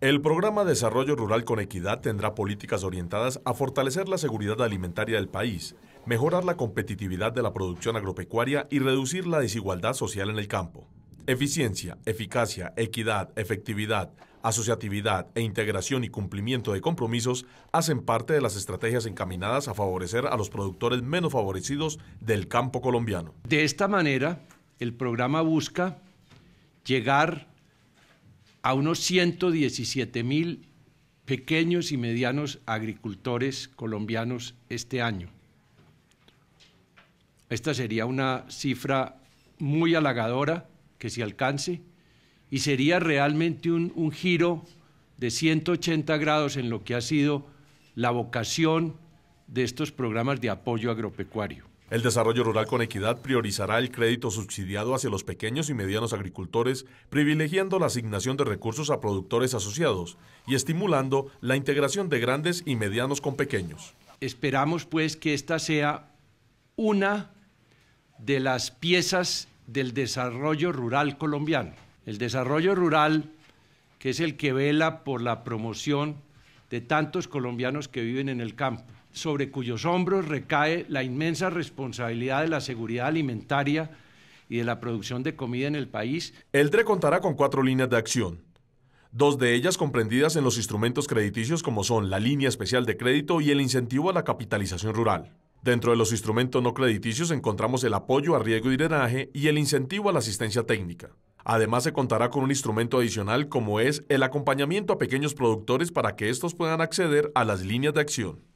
El programa Desarrollo Rural con Equidad tendrá políticas orientadas a fortalecer la seguridad alimentaria del país, mejorar la competitividad de la producción agropecuaria y reducir la desigualdad social en el campo. Eficiencia, eficacia, equidad, efectividad, asociatividad e integración y cumplimiento de compromisos hacen parte de las estrategias encaminadas a favorecer a los productores menos favorecidos del campo colombiano. De esta manera, el programa busca llegar a unos 117 mil pequeños y medianos agricultores colombianos este año. Esta sería una cifra muy halagadora que se alcance y sería realmente un, un giro de 180 grados en lo que ha sido la vocación de estos programas de apoyo agropecuario. El desarrollo rural con equidad priorizará el crédito subsidiado hacia los pequeños y medianos agricultores, privilegiando la asignación de recursos a productores asociados y estimulando la integración de grandes y medianos con pequeños. Esperamos pues que esta sea una de las piezas del desarrollo rural colombiano. El desarrollo rural, que es el que vela por la promoción de tantos colombianos que viven en el campo, sobre cuyos hombros recae la inmensa responsabilidad de la seguridad alimentaria y de la producción de comida en el país. El TRE contará con cuatro líneas de acción, dos de ellas comprendidas en los instrumentos crediticios como son la línea especial de crédito y el incentivo a la capitalización rural. Dentro de los instrumentos no crediticios encontramos el apoyo a riego y drenaje y el incentivo a la asistencia técnica. Además se contará con un instrumento adicional como es el acompañamiento a pequeños productores para que estos puedan acceder a las líneas de acción.